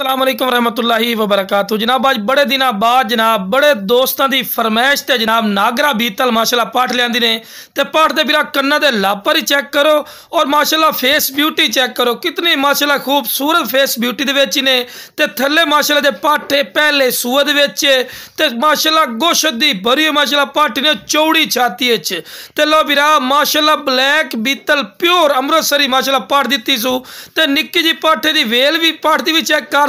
ਅਸਲਾਮੁਅਲੈਕਮ ਰਹਿਮਤੁਲਾਹੀ ਵਬਰਕਾਤੂ ਜਨਾਬ ਅੱਜ ਬੜੇ ਦਿਨਾਂ ਬਾਅਦ ਜਨਾਬ ਬੜੇ ਦੋਸਤਾਂ ਦੀ ਫਰਮਾਇਸ਼ ਤੇ ਜਨਾਬ ਨਾਗਰਾ ਬੀਤਲ ਮਾਸ਼ਾਅੱਲਾ ਪਾਠ ਲਿਆਂਦੀ ਨੇ ਤੇ ਪਾਠ ਦੇ ਬਿਰਾ ਕੰਨਾਂ ਦੇ ਲਾਪਰ ਹੀ ਚੈੱਕ ਕਰੋ ਔਰ ਮਾਸ਼ਾਅੱਲਾ ਫੇਸ ਬਿਊਟੀ ਚੈੱਕ ਕਰੋ ਕਿਤਨੀ ਮਾਸ਼ਾਅੱਲਾ ਖੂਬਸੂਰਤ ਫੇਸ ਬਿਊਟੀ ਦੇ ਵਿੱਚ ਨੇ ਤੇ ਥੱਲੇ ਮਾਸ਼ਾਅੱਲਾ ਦੇ ਪਾਠੇ ਪਹਿਲੇ ਸੂਅ ਦੇ ਵਿੱਚ ਤੇ ਮਾਸ਼ਾਅੱਲਾ ਗੋਸ਼ਤ ਦੀ ਭਰੀ ਮਾਸ਼ਾਅੱਲਾ ਪਾਠੀ ਨੇ ਚੌੜੀ ਛਾਤੀ ਵਿੱਚ ਤੇ ਲੋ ਬਿਰਾ ਮਾਸ਼ਾਅੱਲਾ ਬਲੈਕ ਬੀਤਲ ਪਿਓਰ ਅੰਮ੍ਰਿਤਸਰੀ ਮਾਸ਼ਾਅੱਲਾ ਪਾਠ ਦਿੱਤੀ ਸੂ ਤੇ ਨਿੱਕੀ ਜੀ ਪਾਠੇ ਦੀ ਵੇਲ ਵੀ ਪਾਠ ਦੀ ਵੀ ਚੈੱਕ ਕਰ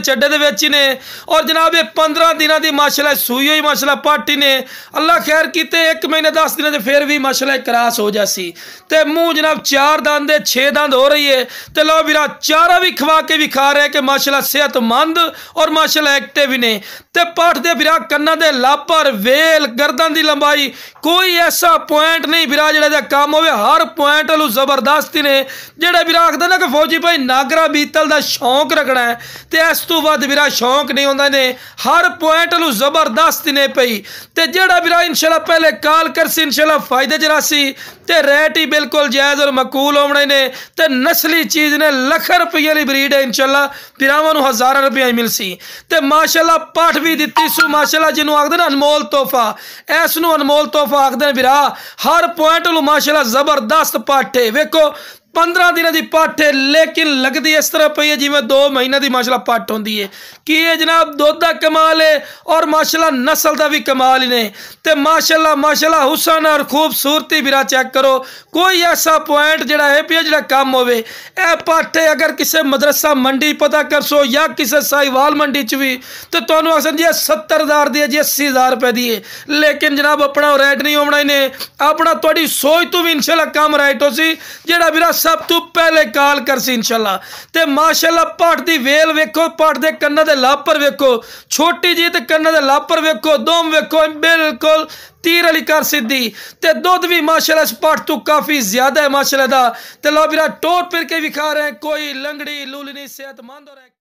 ਚੱਡੇ ਦੇ ਵਿੱਚ ਨੇ ਔਰ ਜਨਾਬ ਇਹ 15 ਦਿਨਾਂ ਦੀ ਮਾਸ਼ਾਅੱਲਾ ਸੂਈ ਹੋਈ ਮਾਸ਼ਾਅੱਲਾ ਪਾਰਟੀ ਨੇ ਅੱਲਾ ਖੈਰ ਕੀਤੇ 1 ਮਹੀਨੇ 10 ਦਿਨਾਂ ਦੇ ਫੇਰ ਵੀ ਮਾਸ਼ਾਅੱਲਾ ਕਰਾਸ ਹੋ ਜਾਸੀ ਤੇ ਮੂੰਹ ਜਨਾਬ 4 ਦੰਦ ਦੇ 6 ਦੰਦ ਹੋ ਰਹੀ ਏ ਤੇ ਲੋ ਵੀਰਾ ਚਾਰਾ ਵੀ ਖਵਾ ਕੇ ਵੀ ਖਾ ਰਿਹਾ ਕਿ ਮਾਸ਼ਾਅੱਲਾ ਸਿਹਤਮੰਦ ਔਰ ਮਾਸ਼ਾਅੱਲਾ ਐਕਟਿਵ ਨੇ ਤੇ ਪਾਠ ਦੇ ਵੀਰਾ ਕੰਨਾਂ ਦੇ ਲਾਪਰ ਵੇਲ ਗਰਦਨ ਦੀ ਲੰਬਾਈ ਕੋਈ ਐਸਾ ਪੁਆਇੰਟ ਨਹੀਂ ਵੀਰਾ ਜਿਹੜਾ ਦਾ ਕੰਮ ਹੋਵੇ ਹਰ ਪੁਆਇੰਟ ਨੂੰ ਜ਼ਬਰਦਸਤੀ ਨੇ ਜਿਹੜਾ ਵੀਰਾ ਆਖਦਾ ਨਾ ਕਿ ਫੌਜੀ ਭਾਈ ਨਾਗਰਾ ਬੀਤਲ ਦਾ ਸ਼ੌਂਕ ਰੱਖਣਾ ਹੈ ਤੇ ਇਸ ਤੋਂ ਵੱਧ ਵੀਰਾ ਸ਼ੌਂਕ ਨਹੀਂ ਹੁੰਦਾ ਨੇ ਹਰ ਪੁਆਇੰਟ ਨੂੰ ਜ਼ਬਰਦਸਤ ਨੇ ਪਈ ਤੇ ਜਿਹੜਾ ਵੀਰਾ ਇਨਸ਼ਾਅੱਲਾ ਪਹਿਲੇ ਕਾਲ ਕਰਸੀ ਇਨਸ਼ਾਅੱਲਾ ਫਾਇਦੇ ਚ ਰਾਸੀ ਤੇ ਰੇਟ ਹੀ ਬਿਲਕੁਲ ਜਾਇਜ਼ ਔਰ ਮਕੂਲ ਹੋਣੇ ਨੇ ਤੇ ਨਸਲੀ ਚੀਜ਼ ਨੇ ਲੱਖ ਰੁਪਏ ਵਾਲੀ ਬਰੀਡ ਹੈ ਇਨਸ਼ਾਅੱਲਾ ਪਿਰਾਵਾਂ ਨੂੰ ਹਜ਼ਾਰਾਂ ਰੁਪਏ ਮਿਲ ਸੀ ਤੇ ਮਾਸ਼ਾਅੱਲਾ ਪਾਠ ਵੀ ਦਿੱਤੀ ਸੂ ਮਾਸ਼ਾਅੱਲਾ ਜਿਹਨੂੰ ਆਖਦੇ ਨੇ ਅਨਮੋਲ ਤੋਹਫਾ ਇਸ ਨੂੰ ਅਨਮੋਲ ਤੋਹਫਾ ਆਖਦੇ ਨੇ ਵੀਰਾ ਹਰ ਪੁਆਇੰਟ ਨੂੰ ਮਾਸ਼ਾਅੱਲਾ ਜ਼ਬਰਦਸਤ ਪਾਠੇ ਵੇਖੋ 15 ਦਿਨਾਂ ਦੀ ਪੱਟ ਹੈ ਲੇਕਿਨ ਲੱਗਦੀ ਇਸ ਤਰ੍ਹਾਂ ਪਈ ਹੈ ਜਿਵੇਂ 2 ਮਹੀਨਾ ਦੀ ਮਾਸ਼ਾਅੱਲਾ ਪੱਟ ਹੁੰਦੀ ਹੈ ਕੀ ਹੈ ਜਨਾਬ ਦੁੱਧ ਦਾ ਕਮਾਲ ਹੈ ਔਰ ਮਾਸ਼ਾਅੱਲਾ ਨਸਲ ਦਾ ਵੀ ਕਮਾਲ ਨੇ ਤੇ ਮਾਸ਼ਾਅੱਲਾ ਮਾਸ਼ਾਅੱਲਾ ਹੁਸਨ ਔਰ ਖੂਬਸੂਰਤੀ ਵੀਰਾ ਚੈੱਕ ਕਰੋ ਕੋਈ ਐਸਾ ਪੁਆਇੰਟ ਜਿਹੜਾ ਹੈ ਪਿਆ ਜਿਹੜਾ ਕੰਮ ਹੋਵੇ ਇਹ ਹੈ ਅਗਰ ਕਿਸੇ ਮਦਰਸਾ ਮੰਡੀ ਪਤਾ ਕਰਸੋ ਜਾਂ ਕਿਸੇ ਸਾਈਵਾਲ ਮੰਡੀ ਚ ਵੀ ਤੇ ਤੁਹਾਨੂੰ ਅਸਨ ਜੀ 70000 ਦੀ ਜੀ 80000 ਰੁਪਏ ਦੀ ਹੈ ਲੇਕਿਨ ਜਨਾਬ ਆਪਣਾ ਰੈਟ ਨਹੀਂ ਹੋਣਾ ਇਹਨੇ ਆਪਣਾ ਤੁਹਾਡੀ ਸੋਚ ਤੋਂ ਵੀ ਇਨਸ਼ਾਅੱਲਾ ਕੰਮ ਰਾਈਟ ਹੋ ਸੀ ਜਿਹੜਾ ਵੀਰਾ ਸਭ ਤੋਂ ਪਹਿਲੇ ਕਾਲ ਕਰਸੀ ਇਨਸ਼ਾਅੱਲਾ ਤੇ ਮਾਸ਼ਾਅੱਲਾ ਪਾਠ ਦੀ ਵੇਲ ਵੇਖੋ ਪਾਠ ਦੇ ਕੰਨਾਂ ਦੇ ਲਾਪਰ ਵੇਖੋ ਛੋਟੀ ਜੀ ਤੇ ਕੰਨਾਂ ਦੇ ਲਾਪਰ ਵੇਖੋ ਦੋਮ ਵੇਖੋ ਬਿਲਕੁਲ ਤੀਰ ਅਲੀ ਕਰ ਸਿੱਧੀ ਤੇ ਦੁੱਧ ਵੀ ਮਾਸ਼ਾਅੱਲਾ ਇਸ ਪਾਠ ਤੋਂ ਕਾਫੀ ਜ਼ਿਆਦਾ ਹੈ ਮਾਸ਼ਾਅੱਲਾ ਦਾ ਤੇ ਲੋ ਵੀਰਾ ਟੋਟ ਫਿਰ ਕੇ ਵਿਖਾ ਰਹੇ ਕੋਈ ਲੰਗੜੀ ਲੂਲਨੀ ਸਿਹਤਮੰਦ ਹੋ ਰਹੇ